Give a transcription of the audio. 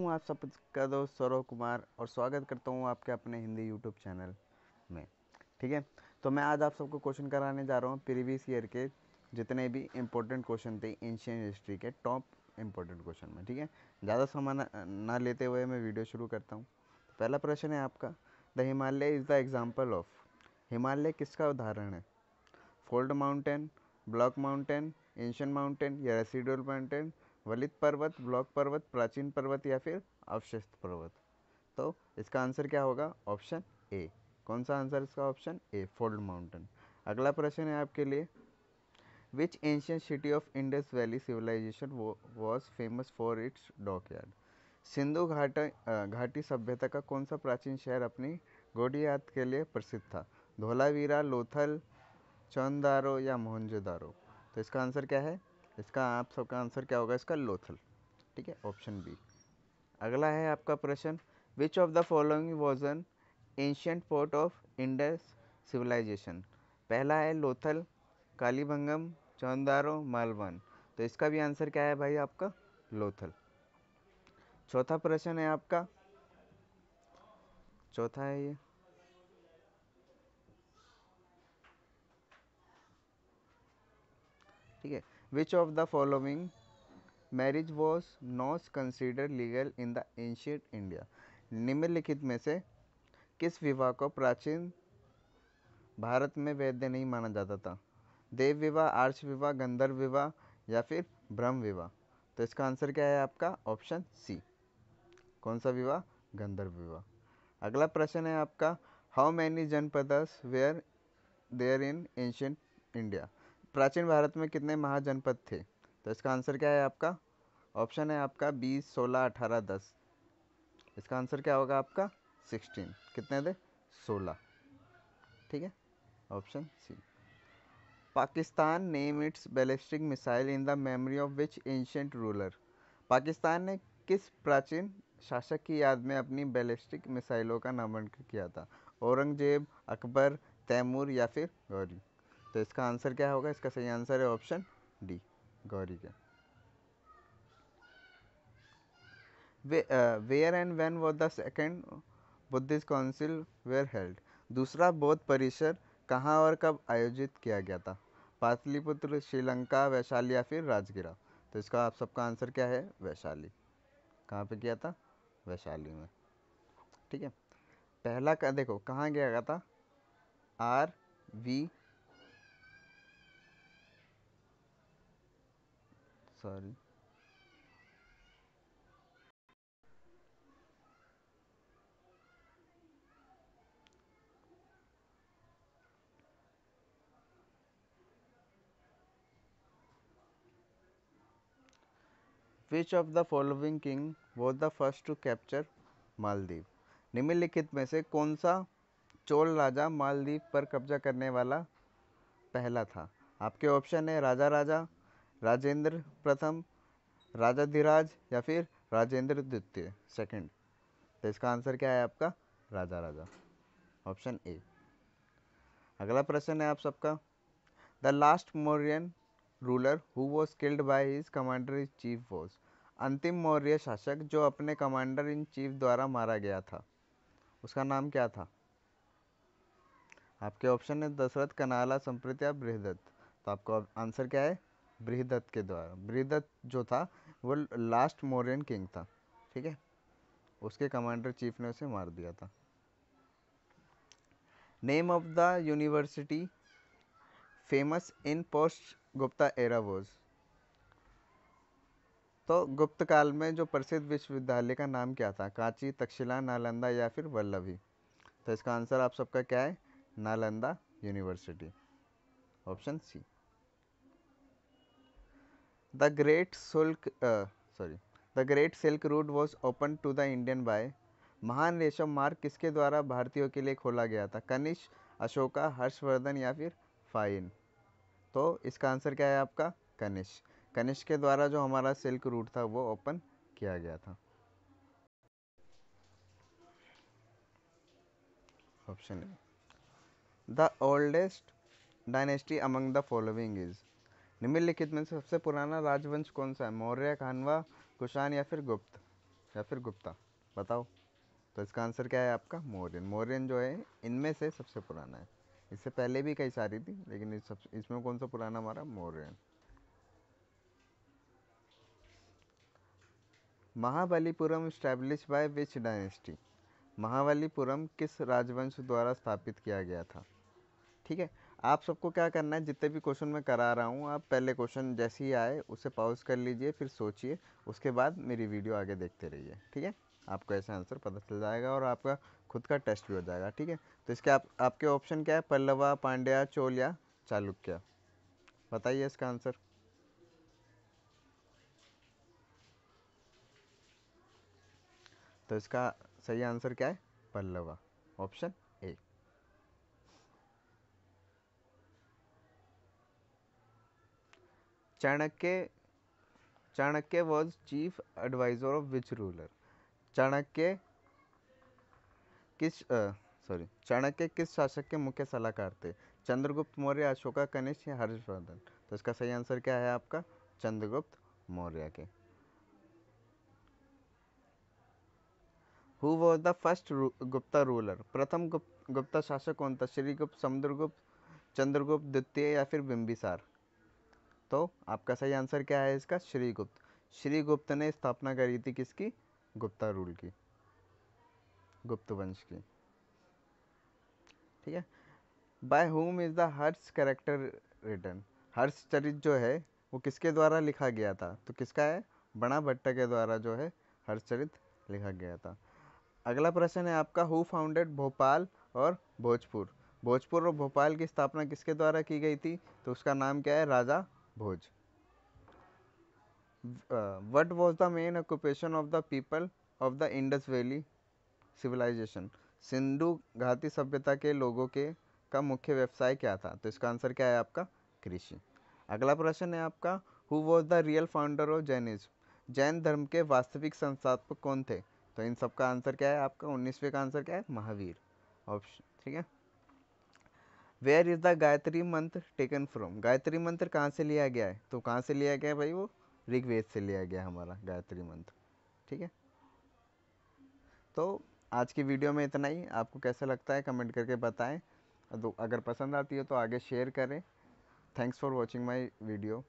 हूं आप सबका दोस्त सौरव कुमार और स्वागत करता हूँ आपके अपने हिंदी यूट्यूब चैनल में ठीक है तो मैं आज आप सबको क्वेश्चन कराने जा रहा हूं प्रीवियस ईयर के जितने भी इम्पोर्टेंट क्वेश्चन थे एंशियन हिस्ट्री के टॉप इम्पोर्टेंट क्वेश्चन में ठीक है ज़्यादा समय ना लेते हुए मैं वीडियो शुरू करता हूँ पहला प्रश्न है आपका the Himalaya is the example of Himalaya किसका उदाहरण है fold mountain block mountain ancient mountain या रेसिडल माउंटेन वलित पर्वत ब्लॉक पर्वत प्राचीन पर्वत या फिर अवशिष्ट पर्वत तो इसका आंसर क्या होगा ऑप्शन ए कौन सा आंसर इसका ऑप्शन ए फोल्ड माउंटेन अगला प्रश्न है आपके लिए which ancient city of Indus Valley civilisation was famous for its dockyard Sindhu घाट घाटी सभ्यता का कौन सा प्राचीन शहर अपनी गोडियात के लिए प्रसिद्ध था धोलावीरा लोथल चंदारो या मोहनजोदारो तो इसका आंसर क्या है इसका आप सबका आंसर क्या होगा इसका लोथल ठीक है ऑप्शन बी अगला है आपका प्रश्न which of the following was an ancient port of Indus civilisation पहला है लोथल कालीभंगम चौंदारो मालवन तो इसका भी आंसर क्या है भाई आपका लोथल चौथा प्रश्न है आपका चौथा है ये Which of the following marriage was not considered legal in the ancient India? निम्नलिखित में से किस विवाह को प्राचीन भारत में वैध नहीं माना जाता था देव विवाह आर्ष विवाह गंधर्व विवाह या फिर ब्रह्म विवाह तो इसका आंसर क्या है आपका ऑप्शन सी कौन सा विवाह गंधर्व विवाह अगला प्रश्न है आपका how many janapada were there in ancient India प्राचीन भारत में कितने महाजनपद थे तो इसका आंसर क्या है आपका ऑप्शन है आपका बीस सोलह अठारह दस इसका आंसर क्या होगा आपका सिक्सटीन कितने थे सोलह ठीक है option C Pakistan name its ballistic missile in the memory of which ancient ruler Pakistan ने किस प्राचीन शासक की याद में अपनी बैलिस्टिक मिसाइलों का नामांकन किया था औरंगजेब अकबर तैमूर या फिर गौरी तो इसका आंसर क्या होगा इसका सही आंसर है ऑप्शन डी गौरी का where and when was the second Buddhist council were held दूसरा बौद्ध परिसर कहाँ और कब आयोजित किया गया था पाटलिपुत्र श्रीलंका वैशाली या फिर राजगिरा तो इसका आप सबका आंसर क्या है वैशाली कहाँ पे किया था वैशाली में ठीक है पहला का देखो कहाँ गया था आर वी सारी which of the following king was the first to capture Maldives निम्नलिखित में से कौन सा चोल राजा मालदीव पर कब्जा करने वाला पहला था आपके ऑप्शन है राजा राजा राजेंद्र प्रथम राजाधिराज या फिर राजेंद्र द्वितीय सेकंड तो इसका आंसर क्या है आपका राजा राजा ऑप्शन ए अगला प्रश्न है आप सबका the last Mauryan ruler who was killed by his commander in chief was अंतिम मौर्य शासक जो अपने कमांडर इन चीफ द्वारा मारा गया था उसका नाम क्या था आपके ऑप्शन है दशरथ कनाला संप्रत्या बृहदत्त तो आपका आंसर क्या है बृहदत्त के द्वारा बृहदत्त जो था वो लास्ट मोरियन किंग था ठीक है उसके कमांडर चीफ ने उसे मार दिया था name of the university famous in post Gupta era तो गुप्त काल में जो प्रसिद्ध विश्वविद्यालय का नाम क्या था कांची तक्षशिला नालंदा या फिर वल्लभी तो इसका आंसर आप सबका क्या है Nalanda university option C The Great Silk, uh, sorry, the Great Silk Route was opened to the Indian by महान रेशम मार्ग किसके द्वारा भारतीयों के लिए खोला गया था कनिष्क अशोका हर्षवर्धन या फिर फाइन तो इसका आंसर क्या है आपका कनिष्क कनिष्क के द्वारा जो हमारा सिल्क रूट था वो ओपन किया गया था option A the oldest dynasty among the following is निम्नलिखित में से सबसे पुराना राजवंश कौन सा है मौर्य खानवा कुशान या फिर गुप्त या फिर गुप्ता बताओ तो इसका आंसर क्या है आपका मौर्यन मौर्यन जो है इनमें से सबसे पुराना है इससे पहले भी कई सारी थी लेकिन इस सब इसमें कौन सा पुराना हमारा Mauryan Mahabalipuram establish by which dynasty Mahabalipuram किस राजवंश द्वारा स्थापित किया गया था ठीक है आप सबको क्या करना है जितने भी क्वेश्चन मैं करा रहा हूँ आप पहले क्वेश्चन जैसे ही आए उसे पॉज कर लीजिए फिर सोचिए उसके बाद मेरी वीडियो आगे देखते रहिए ठीक है आपको ऐसा आंसर पता चल जाएगा और आपका खुद का टेस्ट भी हो जाएगा ठीक है तो इसके आप आपके ऑप्शन क्या है पल्लवा पांड्या चोलिया चालुक्य बताइए इसका आंसर तो इसका सही आंसर क्या है Pallava option Chanakya Chanakya was chief adviser of which ruler Chanakya किस सॉरी चाणक्य किस शासक के मुख्य सलाहकार थे चंद्रगुप्त मौर्य अशोका कनिष्ठ या हर्षवर्धन तो इसका सही आंसर क्या है आपका चंद्रगुप्त मौर्य के who was the first Gupta ruler प्रथम गुप्त गुप्ता शासक कौन था श्रीगुप्त समुद्रगुप्त चंद्रगुप्त द्वितीय या फिर बिंबिसार तो आपका सही आंसर क्या है इसका श्रीगुप्त श्रीगुप्त ने स्थापना करी थी किसकी गुप्ता रूल की गुप्त वंश की ठीक है by whom is the Harsha करेक्टर रिटर्न हर्ष चरित जो है वो किसके द्वारा लिखा गया था तो किसका है बना भट्ट के द्वारा जो है हर्ष चरित लिखा गया था अगला प्रश्न है आपका हु फाउंडेड भोपाल और भोजपुर भोजपुर और भोपाल की स्थापना किसके द्वारा की गई थी तो उसका नाम क्या है Raja Bhoj what was the main occupation of the people of the Indus Valley civilisation Sindhu घाती सभ्यता के लोगों के का मुख्य व्यवसाय क्या था तो इसका आंसर क्या है आपका कृषि अगला प्रश्न है आपका who was the real founder of Jainism Jain धर्म के वास्तविक संस्थापक कौन थे तो इन सब का आंसर क्या है आपका उन्नीसवे का आंसर क्या है महावीर ऑप्शन ठीक है वेयर इज़ द गायत्री मंत्र टेकन फ्रॉम गायत्री मंत्र कहाँ से लिया गया है तो कहाँ से लिया गया है भाई वो ऋग्वेद से लिया गया हमारा गायत्री मंत्र ठीक है तो आज की वीडियो में इतना ही आपको कैसा लगता है कमेंट करके बताएं तो अगर पसंद आती हो तो आगे शेयर करें thanks for watching my video